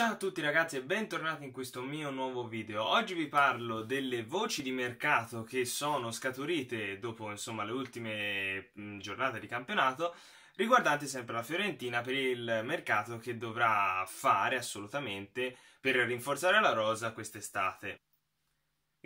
Ciao a tutti ragazzi e bentornati in questo mio nuovo video. Oggi vi parlo delle voci di mercato che sono scaturite dopo insomma, le ultime giornate di campionato riguardanti sempre la Fiorentina per il mercato che dovrà fare assolutamente per rinforzare la rosa quest'estate.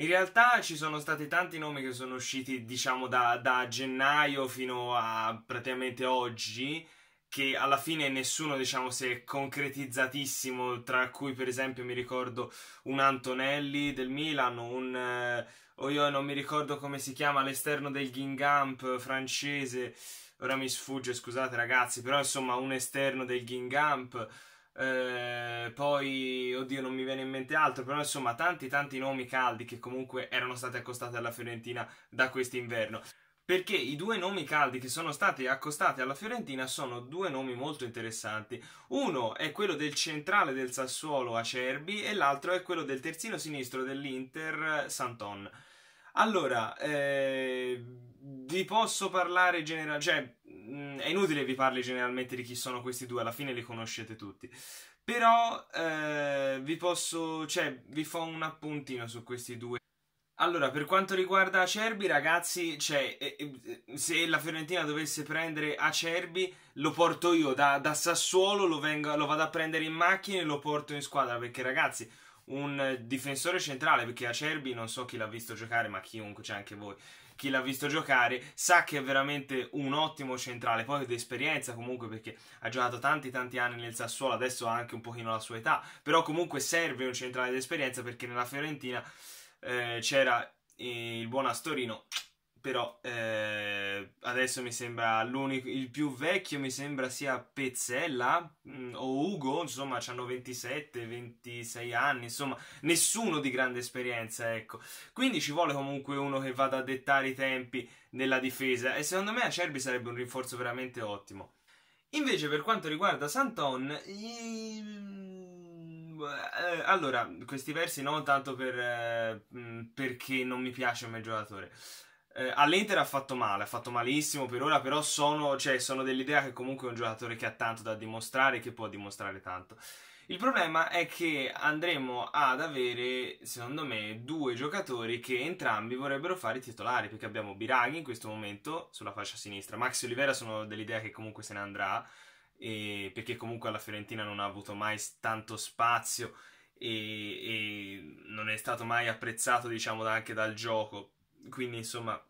In realtà ci sono stati tanti nomi che sono usciti diciamo da, da gennaio fino a praticamente oggi che alla fine nessuno diciamo si è concretizzatissimo, tra cui per esempio mi ricordo un Antonelli del Milan, un eh, o oh, io non mi ricordo come si chiama l'esterno del Gingamp francese, ora mi sfugge, scusate ragazzi, però insomma un esterno del Gingamp eh, poi, oddio, non mi viene in mente altro, però insomma, tanti tanti nomi caldi che comunque erano stati accostati alla Fiorentina da quest'inverno perché i due nomi caldi che sono stati accostati alla Fiorentina sono due nomi molto interessanti. Uno è quello del centrale del Sassuolo Acerbi e l'altro è quello del terzino sinistro dell'Inter Santon. Allora, eh, vi posso parlare generalmente, cioè mm, è inutile vi parli generalmente di chi sono questi due, alla fine li conoscete tutti. Però eh, vi posso, cioè vi fo un appuntino su questi due. Allora, per quanto riguarda Acerbi, ragazzi, cioè, eh, eh, se la Fiorentina dovesse prendere Acerbi, lo porto io da, da Sassuolo, lo, vengo, lo, vado a prendere in macchina e lo porto in squadra, perché ragazzi, un difensore centrale, perché Acerbi non so chi l'ha visto giocare, ma chiunque, c'è cioè anche voi, chi l'ha visto giocare, sa che è veramente un ottimo centrale, poi d'esperienza comunque, perché ha giocato tanti tanti anni nel Sassuolo, adesso ha anche un pochino la sua età, però comunque serve un centrale d'esperienza, perché nella Fiorentina eh, c'era eh, il buon Astorino, però eh, adesso mi sembra l'unico, il più vecchio mi sembra sia Pezzella mh, mm, o Ugo, insomma hanno 27, 26 anni, insomma nessuno di grande esperienza, ecco. Quindi ci vuole comunque uno che vada a dettare i tempi nella difesa e secondo me Acerbi sarebbe un rinforzo veramente ottimo. Invece per quanto riguarda Santon, i eh, allora, questi versi non tanto per, eh, perché non mi piace come giocatore. Eh, All'Inter ha fatto male, ha fatto malissimo per ora, però sono, cioè, sono dell'idea che comunque è un giocatore che ha tanto da dimostrare e che può dimostrare tanto. Il problema è che andremo ad avere, secondo me, due giocatori che entrambi vorrebbero fare i titolari, perché abbiamo Biraghi in questo momento sulla fascia sinistra, Max Olivera sono dell'idea che comunque se ne andrà, perché comunque alla Fiorentina non ha avuto mai tanto spazio e, e non è stato mai apprezzato diciamo anche dal gioco quindi insomma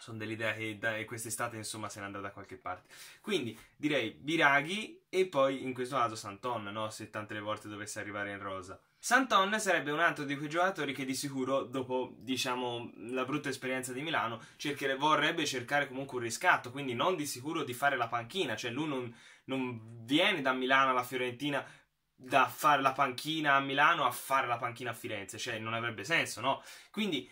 sono dell'idea che da, quest'estate insomma se ne andrà da qualche parte quindi direi Biraghi e poi in questo caso Santon no? se tante le volte dovesse arrivare in rosa Santon sarebbe un altro di quei giocatori che di sicuro dopo diciamo la brutta esperienza di Milano cerchere, vorrebbe cercare comunque un riscatto quindi non di sicuro di fare la panchina cioè lui non, non viene da Milano alla Fiorentina da fare la panchina a Milano a fare la panchina a Firenze, cioè non avrebbe senso, no? Quindi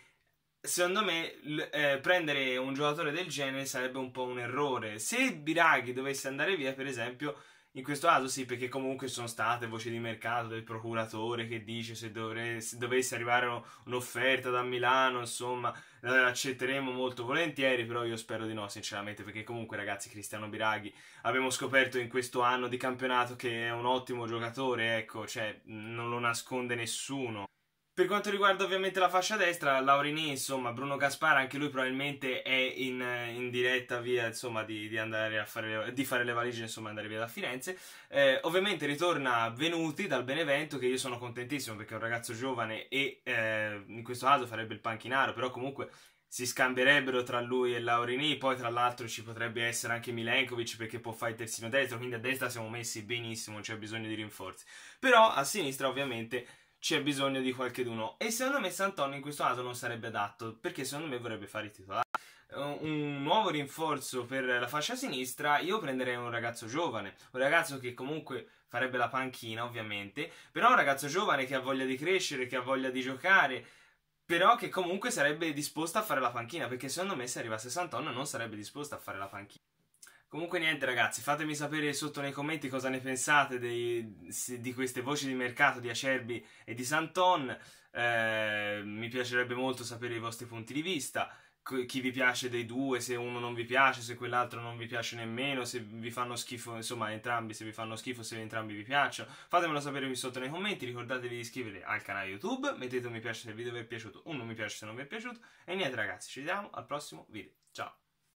secondo me eh, prendere un giocatore del genere sarebbe un po' un errore. Se Biraghi dovesse andare via, per esempio, in questo caso sì, perché comunque sono state voci di mercato del procuratore che dice se, dovre- se dovesse arrivare un'offerta da Milano, insomma, l'accetteremo molto volentieri, però io spero di no, sinceramente, perché comunque ragazzi Cristiano Biraghi abbiamo scoperto in questo anno di campionato che è un ottimo giocatore, ecco, cioè non lo nasconde nessuno. Per quanto riguarda ovviamente la fascia destra, Laurini, insomma, Bruno Gaspar, anche lui probabilmente è in, in diretta via, insomma, di, di, andare a fare le, di fare le valigie, insomma, andare via da Firenze. Eh, ovviamente ritorna Venuti dal Benevento, che io sono contentissimo perché è un ragazzo giovane e eh, in questo caso farebbe il panchinaro, però comunque si scambierebbero tra lui e Laurini, poi tra l'altro ci potrebbe essere anche Milenkovic perché può fare il terzino destro, quindi a destra siamo messi benissimo, non c'è bisogno di rinforzi. Però a sinistra ovviamente c'è bisogno di qualcheduno. E secondo me Sant'Onno in questo caso non sarebbe adatto, perché secondo me vorrebbe fare i titolari. Eh, un nuovo rinforzo per la fascia sinistra, io prenderei un ragazzo giovane, un ragazzo che comunque farebbe la panchina, ovviamente, però un ragazzo giovane che ha voglia di crescere, che ha voglia di giocare, però che comunque sarebbe disposto a fare la panchina, perché secondo me se arrivasse Sant'Onno non sarebbe disposto a fare la panchina. Comunque niente ragazzi, fatemi sapere sotto nei commenti cosa ne pensate dei, di queste voci di mercato di Acerbi e di Santon, eh, mi piacerebbe molto sapere i vostri punti di vista, chi vi piace dei due, se uno non vi piace, se quell'altro non vi piace nemmeno, se vi fanno schifo, insomma entrambi, se vi fanno schifo, se entrambi vi piacciono, fatemelo sapere qui sotto nei commenti, ricordatevi di iscrivervi al canale YouTube, mettete un mi piace se il video vi è piaciuto, un non mi piace se non vi è piaciuto, e niente ragazzi, ci vediamo al prossimo video, ciao!